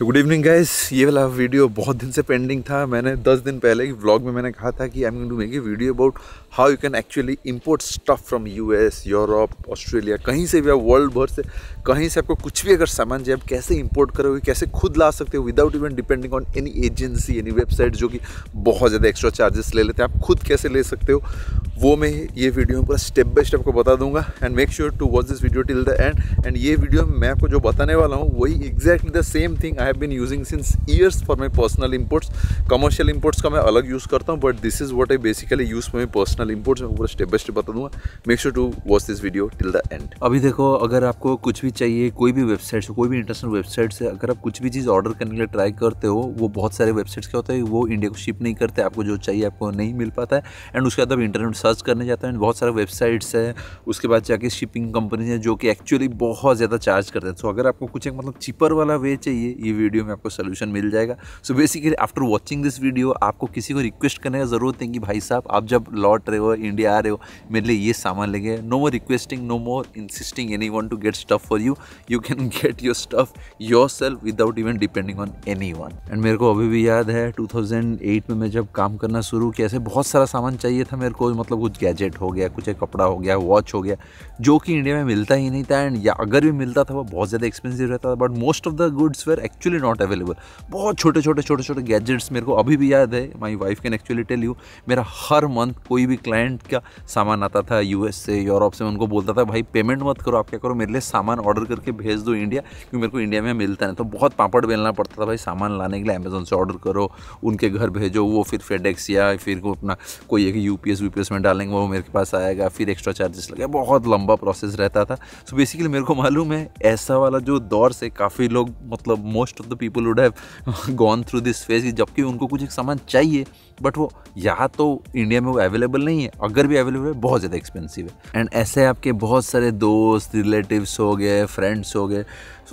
good evening guys ये वाला video बहुत दिन से पेंडिंग था मैंने 10 दिन पहले एक व्लॉग में मैंने कहा था कि I am going to make a video about how you can actually import stuff from US Europe Australia कहीं से भी आप वर्ल्ड भर से कहीं से आपको कुछ भी अगर सामान चाहिए आप कैसे इंपोर्ट करोगे कैसे खुद ला सकते हो without even depending on any agency any website जो कि बहुत ज़्यादा एक्स्ट्रा चार्जेस ले लेते हैं आप खुद कैसे ले सकते हो वो मैं ये वीडियो में पूरा स्टेप बाय स्टेप को बता दूंगा and make sure to watch this video till the end and ये वीडियो में मैं आपको जो बताने वाला हूँ वही exactly the same thing I have been using since years for my personal imports commercial imports का मैं अलग यूज़ करता हूँ but this is what I basically use for my personal imports मैं पूरा स्टेप बाय स्टेप बता दूंगा make sure to watch this video till the end अभी देखो अगर आपको कुछ भी चाहिए कोई भी वेबसाइट से कोई भी इंटरनेशनल वेबसाइट से अगर आप कुछ भी चीज़ ऑर्डर करने के लिए ट्राई करते हो वो बहुत सारे वेबसाइट्स क्या होता है वो इंडिया को शिप नहीं करते आपको जो चाहिए आपको नहीं मिल पाता है एंड उसके बाद आप इंटरनेट सर्च सर्च करने जाता है बहुत सारे वेबसाइट्स हैं उसके बाद जाके शिपिंग कंपनीज हैं जो कि एक्चुअली बहुत ज़्यादा चार्ज करते हैं सो तो अगर आपको कुछ एक मतलब चीपर वाला वे चाहिए ये वीडियो में आपको सोल्यूशन मिल जाएगा so basically after watching this video आपको किसी को रिक्वेस्ट करने का ज़रूरत है कि भाई साहब आप जब लौट रहे हो इंडिया आ रहे हो मेरे लिए ये सामान लेंगे no more requesting no more insisting anyone to get stuff for you you can get your stuff yourself without even depending on anyone and मेरे को अभी भी याद है 2008 में मैं जब काम करना शुरू किया ऐसे बहुत सारा सामान चाहिए था मेरे को मतलब मतलब कुछ गैजेट हो गया कुछ कपड़ा हो गया वॉच हो गया जो कि इंडिया में मिलता ही नहीं था एंड या अगर भी मिलता था वो बहुत ज़्यादा एक्सपेंसिव रहता था but most of the goods were actually not available बहुत छोटे छोटे छोटे छोटे गैजेट्स मेरे को अभी भी याद है my wife can actually tell you मेरा हर मंथ कोई भी क्लाइंट का सामान आता था यूएस से यूरोप से उनको बोलता था भाई पेमेंट मत करो आप क्या करो मेरे लिए सामान ऑर्डर करके भेज दो इंडिया क्योंकि मेरे को इंडिया में मिलता नहीं तो बहुत पापड़ बेलना पड़ता था भाई सामान लाने के लिए अमेजोन से ऑर्डर करो उनके घर भेजो वो फिर फेडेक्स या फिर अपना कोई एक यू पी में डालेंगे वो मेरे पास आएगा फिर एक्स्ट्रा चार्जेस लगे बहुत लंबा प्रोसेस रहता था सो so बेसिकली मेरे को मालूम है ऐसा वाला जो दौर से काफ़ी लोग मतलब most of the people would have gone through this phase जबकि उनको कुछ एक सामान चाहिए बट वो यहाँ तो इंडिया में वो अवेलेबल नहीं है अगर भी अवेलेबल है बहुत ज़्यादा एक्सपेंसिव है एंड ऐसे आपके बहुत सारे दोस्त रिलेटिव्स हो गए फ्रेंड्स हो गए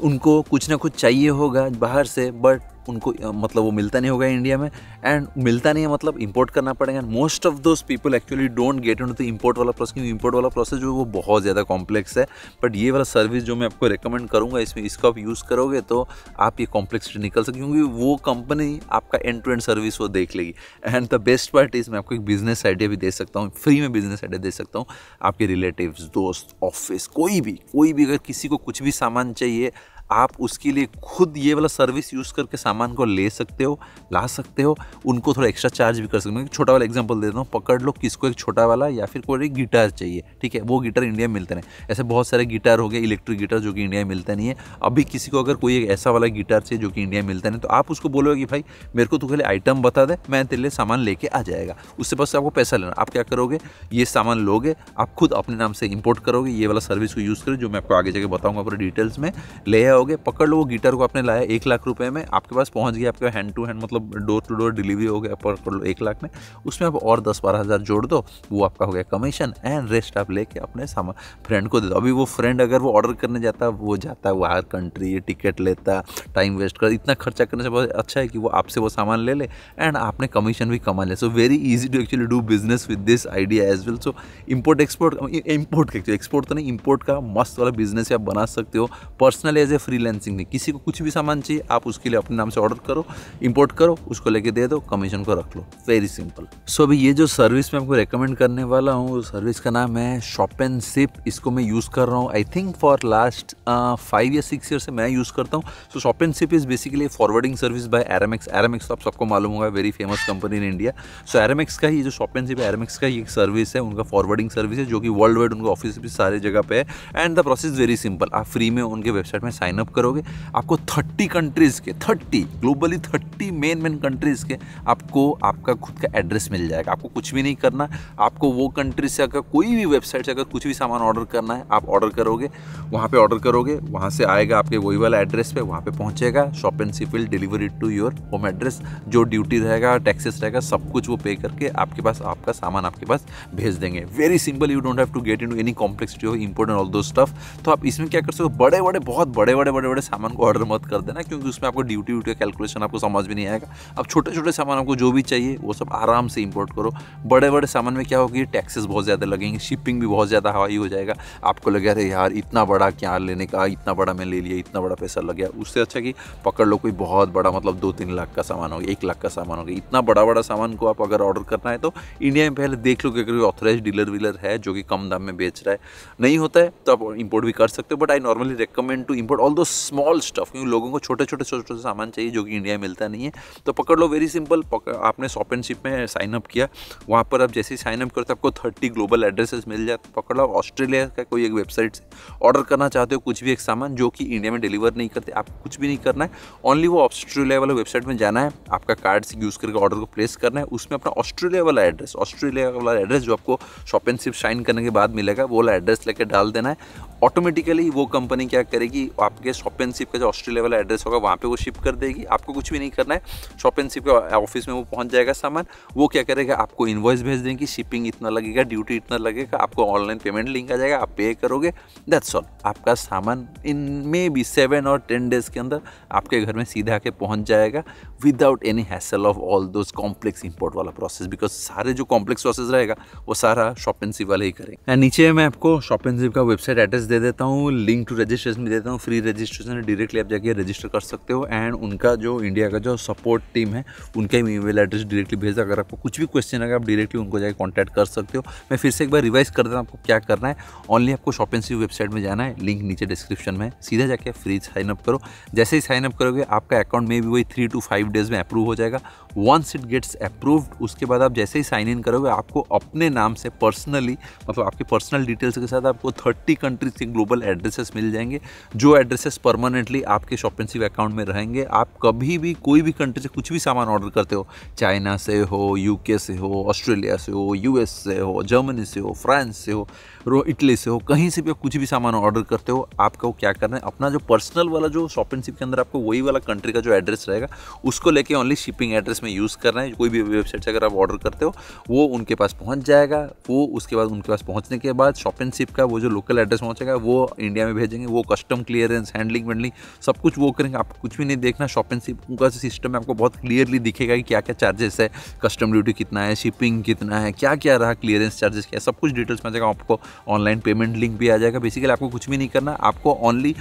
उनको कुछ ना कुछ चाहिए होगा बाहर से बट उनको मतलब वो मिलता नहीं होगा इंडिया में एंड मिलता नहीं है मतलब इंपोर्ट करना पड़ेगा most of those people actually don't get into import वाला प्रोसेस क्योंकि इम्पोर्ट वाला प्रोसेस जो है वो बहुत ज़्यादा कॉम्प्लेक्स है बट ये वाला सर्विस जो मैं आपको रिकमेंड करूँगा इसमें इसको आप यूज़ करोगे तो आप ये कॉम्प्लेक्सिटी निकल सकते क्योंकि वो कंपनी आपका एंड टू एंड सर्विस वो देख लेगी and the best part is मैं आपको एक बिजनेस आइडिया भी दे सकता हूँ फ्री में बिजनेस आइडिया दे सकता हूँ आपके रिलेटिव दोस्त ऑफिस कोई भी कोई भी अगर किसी को कुछ भी सामान चाहिए आप उसके लिए खुद ये वाला सर्विस यूज़ करके सामान को ले सकते हो ला सकते हो उनको थोड़ा एक्स्ट्रा चार्ज भी कर सकते हो छोटा वाला एग्जांपल देता हूँ पकड़ लो किसको एक छोटा वाला या फिर कोई गिटार चाहिए ठीक है वो गिटार इंडिया में मिलते नहीं ऐसे बहुत सारे गिटार हो गए इलेक्ट्रिक गिटार जो कि इंडिया में मिलता नहीं है अभी किसी को अगर कोई एक ऐसा वाला गिटार चाहिए जो कि इंडिया में मिलता नहीं तो आप उसको बोलोगे कि भाई मेरे को तू खाली आइटम बता दे मैं तेरे लिए सामान लेके आ जाएगा उससे बस आपको पैसा लेना आप क्या करोगे ये सामान लोगे आप खुद अपने नाम से इम्पोर्ट करोगे ये वाला सर्विस को यूज़ करो जो मैं आपको आगे जाके बताऊँगा पूरे डिटेल्स में ले जाओगे पकड़ लो वो गीटर को आपने लाया एक लाख रुपए में आपके पास पहुंच गया आपके हैंड टू हैंड मतलब डोर टू डोर डिलीवरी हो गया पकड़ लो एक लाख में उसमें आप और दस बारह हज़ार जोड़ दो वो आपका हो गया कमीशन एंड रेस्ट आप लेके अपने सामान फ्रेंड को दे दो अभी वो फ्रेंड अगर वो ऑर्डर करने जाता वो जाता है हर कंट्री टिकट लेता टाइम वेस्ट कर इतना खर्चा करने से बहुत अच्छा है कि वो आपसे वो सामान ले ले एंड आपने कमीशन भी कमा ले so very easy to actually do business with this idea as well so import export import actually export तो नहीं इम्पोर्ट का मस्त वाला बिजनेस आप बना सकते हो पर्सनल एज ए फ्रीलैंसिंग नहीं किसी को कुछ भी सामान चाहिए आप उसके लिए अपने नाम से ऑर्डर करो इम्पोर्ट करो उसको लेके दे दो कमीशन को रख लो वेरी सिंपल सो अभी ये जो सर्विस मैं आपको रिकमेंड करने वाला हूँ सर्विस का नाम है शॉप एंड सिप इसको मैं यूज़ कर रहा हूँ I think for last five या सिक्स ईयर से मैं यूज़ करता हूँ so shop and ship is basically forwarding service by Aramex Aramex तो आप सबको मालूम होगा very famous company in India so so, का ही जो शॉप एंड सिप एरमेक्स का ही एक सर्विस है उनका फॉरवर्डिंग सर्विस है जो कि वर्ल्ड वाइड उनका ऑफिस भी सारे जगह पे है and the process very simple आप फ्री में उनके वेबसाइट में साइन साइनअप करोगे आपको थर्टी कंट्रीज़ के thirty globally thirty main main countries के आपको आपका खुद का एड्रेस मिल जाएगा आपको कुछ भी नहीं करना आपको वो कंट्री से अगर कोई भी वेबसाइट से अगर कुछ भी सामान ऑर्डर करना है आप ऑर्डर करोगे वहाँ पर ऑर्डर करोगे वहाँ से आएगा आपके वही वाला एड्रेस पर वहाँ पर पहुँचेगा shop and ship will delivery to your home address जो ड्यूटी रहेगा टैक्सेस रहेगा सब कुछ वो पे करके आपके पास आपका सामान आपके पास भेज देंगे very simple you don't have to get in any complexity of important all those stuff तो आप इसमें क्या कर सकते हो बड़े बड़े बहुत बड़े बड़े बड़े बड़े सामान को ऑर्डर मत कर देना क्योंकि उसमें आपको ड्यूटी व्यूटी का कैलकुलेशन आपको समझ भी नहीं आएगा अब छोटे छोटे सामान आपको जो भी चाहिए वो सब आराम से इम्पोर्ट करो बड़े बड़े सामान में क्या होगी टैक्सेस बहुत ज़्यादा लगेंगे शिपिंग भी बहुत ज़्यादा हवाई हो जाएगा आपको लगे अरे यार इतना बड़ा क्या लेने का इतना बड़ा मैं ले लिया इतना बड़ा पैसा लग गया उससे अच्छा कि पकड़ लो कोई बहुत बड़ा मतलब दो तीन लाख का सामान होगा एक लाख का सामान होगा इतना बड़ा बड़ा सामान को आप अगर ऑर्डर करना है तो इंडिया में पहले देख लो कि अगर ऑथोराइज डीलर वीलर है जो कि कम दाम में बेच रहा है नहीं होता है तो आप इम्पोर्ट भी कर सकते हो but I normally recommend to import all those small stuff क्योंकि लोगों को छोटे छोटे छोटे छोटे सामान चाहिए जो कि इंडिया में मिलता नहीं है तो पकड़ लो वेरी सिंपल आपने शॉप एंड शिप में साइन अप किया वहाँ पर आप जैसे ही साइन अप करते आपको थर्टी ग्लोबल एड्रेसेस मिल जाते पकड़ लो ऑस्ट्रेलिया का कोई एक वेबसाइट से ऑर्डर करना चाहते हो कुछ भी एक सामान जो कि इंडिया में डिलीवर नहीं करते आपको कुछ भी नहीं करना है ओनली वो ऑस्ट्रेलिया वाला वेबसाइट में जाना है आपका कार्ड से यूज़ करके ऑर्डर को प्लेस करना है उसमें अपना ऑस्ट्रेलिया वाला एड्रेस ऑस्ट्रेलिया वाला एड्रेस जो आपको शॉप एंड शिप साइन करने के बाद मिलेगा वो वाला एड्रेस लेकर डाल देना है ऑटोमेटिकली वो कंपनी क्या करेगी आप आपके शॉप एंड शिप का जो ऑस्ट्रेलिया वाला एड्रेस होगा वहाँ पे वो शिप कर देगी आपको कुछ भी नहीं करना है शॉप एंड शिप के ऑफिस में वो पहुँच जाएगा सामान वो क्या करेगा आपको इन्वॉइस भेज देंगे शिपिंग इतना लगेगा ड्यूटी इतना लगेगा आपको ऑनलाइन पेमेंट लिंक आ जाएगा आप पे करोगे दैट्स ऑल आपका सामान इन मे बी सेवन और टेन डेज के अंदर आपके घर में सीधा आके पहुँच जाएगा without any hassle of all those complex import वाला प्रोसेस बिकॉज सारे जो कॉम्प्लेक्स प्रोसेस रहेगा वो सारा शॉप एंड शिप वाले ही करेंगे नीचे मैं आपको शॉप एंड शिप का वेबसाइट एड्रेस दे देता हूँ लिंक टू रजिस्ट्रेशन भी देता हूँ फ्री रजिस्ट्रेशन डायरेक्टली आप जाके रजिस्टर कर सकते हो एंड उनका जो इंडिया का जो सपोर्ट टीम है उनका ही ईमेल एड्रेस डायरेक्टली भेज अगर आपको कुछ भी क्वेश्चन है आप डायरेक्टली उनको जाकर कॉन्टैक्ट कर सकते हो मैं फिर से एक बार रिवाइज कर देना आपको क्या करना है ऑनली आपको शॉपिंग सी वेबसाइट में जाना है लिंक नीचे डिस्क्रिप्शन में सीधा जाके फ्री साइन अप करो जैसे ही साइन अप करोगे आपका अकाउंट में भी वही थ्री टू फाइव डेज में अप्रूव हो जाएगा वंस इट गेट्स अप्रूव्ड उसके बाद आप जैसे ही साइन इन करोगे आपको अपने नाम से पर्सनली मतलब आपके पर्सनल डिटेल्स के साथ आपको थर्टी कंट्रीज के ग्लोबल एड्रेसेस मिल जाएंगे जो एड्रेस सर्विसेज परमानेंटली आपके शॉपिंग अकाउंट में रहेंगे आप कभी भी कोई भी कंट्री से कुछ भी सामान ऑर्डर करते हो चाइना से हो यूके से हो ऑस्ट्रेलिया से हो यूएस से हो जर्मनी से हो फ्रांस से हो रो इटली से हो कहीं से भी कुछ भी सामान ऑर्डर करते हो आपका वो क्या करना है अपना जो पर्सनल वाला जो शॉपिंगशिप के अंदर आपको वही वाला कंट्री का जो एड्रेस रहेगा उसको लेके ओनली शिपिंग एड्रेस में यूज़ करना है कोई भी वेबसाइट से अगर आप ऑर्डर करते हो वो उनके पास पहुँच जाएगा वो उसके बाद उनके पास पहुँचने के बाद शॉपिंगशिप का वो जो लोकल एड्रेस पहुँचेगा वो इंडिया में भेजेंगे वो कस्टम क्लियरेंस फाइनेंस हैंडलिंग वैंडलिंग सब कुछ वो करेंगे आपको कुछ भी नहीं देखना शॉप एंड शिप का सिस्टम है आपको बहुत क्लियरली दिखेगा कि क्या क्या चार्जेस है कस्टम ड्यूटी कितना है शिपिंग कितना है क्या क्या रहा क्लियरेंस चार्जेस क्या है सब कुछ डिटेल्स में आ जाएगा आपको ऑनलाइन पेमेंट लिंक भी आ जाएगा बेसिकली आपको कुछ भी नहीं करना आपको ओनली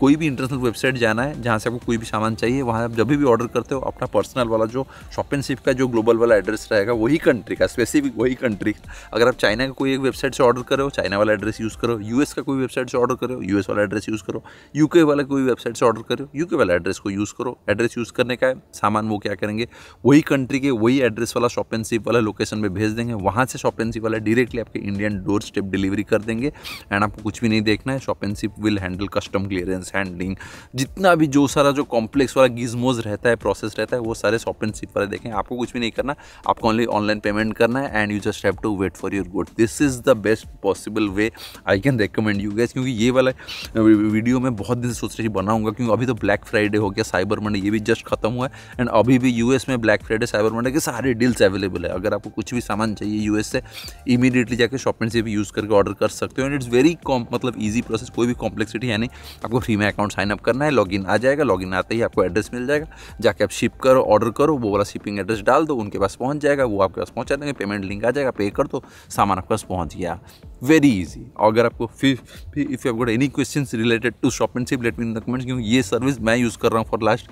कोई भी इंटरनेशनल वेबसाइट जाना है जहाँ से आपको कोई भी सामान चाहिए वहाँ आप जब भी ऑर्डर करते हो अपना पर्सनल वाला जो शॉप एंड शिप का जो ग्लोबल वाला एड्रेस रहेगा वही कंट्री का स्पेसिफिक वही कंट्री अगर आप चाइना का कोई एक वेबसाइट से ऑर्डर करो चाइना वाला एड्रेस यूज़ करो यूएस का कोई वेबसाइट से ऑर्डर करो यूएस वाला एड्रेस यूज़ करो यूके वाला कोई वेबसाइट से ऑर्डर करो यूके वाला एड्रेस को यूज़ करो एड्रेस यूज़ करने का है सामान वो क्या करेंगे वही कंट्री के वही एड्रेस वाला शॉप एंड सिप वाला लोकेशन में भेज देंगे वहाँ से शॉप एंड सिप वाला डायरेक्टली आपके इंडियन डोर स्टेप डिलीवरी कर देंगे एंड आपको कुछ भी नहीं देखना है shop and ship will handle custom clearance handling जितना भी जो सारा जो कॉम्प्लेक्स वाला गिजमोज रहता है प्रोसेस रहता है वो सारे शॉप एंड सिप वाले देखें आपको कुछ भी नहीं करना आपको ओनली ऑनलाइन पेमेंट करना है and you just have to wait for your good this is the best possible way I can recommend you guys क्योंकि ये वाला वीडियो में बहुत दिन से सोच रही थी बनाऊंगा क्योंकि अभी तो ब्लैक फ्राइडे हो गया साइबर मंडे ये भी जस्ट खत्म हुआ है एंड अभी भी यूएस में ब्लैक फ्राइडे साइबर मंडे के सारे डील्स अवेलेबल है अगर आपको कुछ भी सामान चाहिए यूएस से इमीडिएटली जाकर शॉपिंग से भी यूज़ करके ऑर्डर कर सकते हो एंड इट्स वेरी कॉम मतलब ईजी प्रोसेस कोई भी कॉम्प्लेक्सिटी है नहीं आपको फ्री में अकाउंट साइन अप करना है लॉग आ जाएगा लॉग आते ही आपको एड्रेस मिल जाएगा जाके आप शिप करो ऑर्डर करो वो वाला शिपिंग एड्रेस डाल दो उनके पास पहुँच जाएगा वो आपके पास पहुँचा देंगे पेमेंट लिंक आ जाएगा पे कर दो सामान आपके पास पहुँच गया वेरी इजी और अगर आपको if you got any question related to shop and let me in the comments क्योंकि ये सर्विस मैं यूज़ कर रहा हूँ for last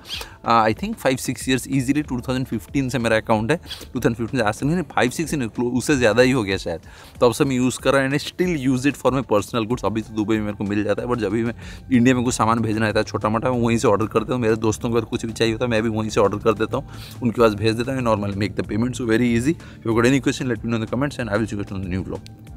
I think five six years easily two thousand fifteen से मेरा अकाउंट है टू थाउजेंड फिफ्टीन से आज तक नहीं फाइव सिक्स उससे ज़्यादा ही हो गया शायद तो अब से मैं यूज़ कर रहा हूँ and still use it for my personal goods अभी तो दुबई में मेरे को मिल जाता है बट जब भी मैं इंडिया में कुछ सामान भेजना रहता है छोटा मोटा मैं वहीं से ऑर्डर करता हूँ मेरे दोस्तों को अगर कुछ भी चाहिए होता है मैं भी वहीं से ऑर्डर कर देता हूँ उनके पास भेज देता हूँ normal make the payment so very easy you got any question let me know the comments and I will new blog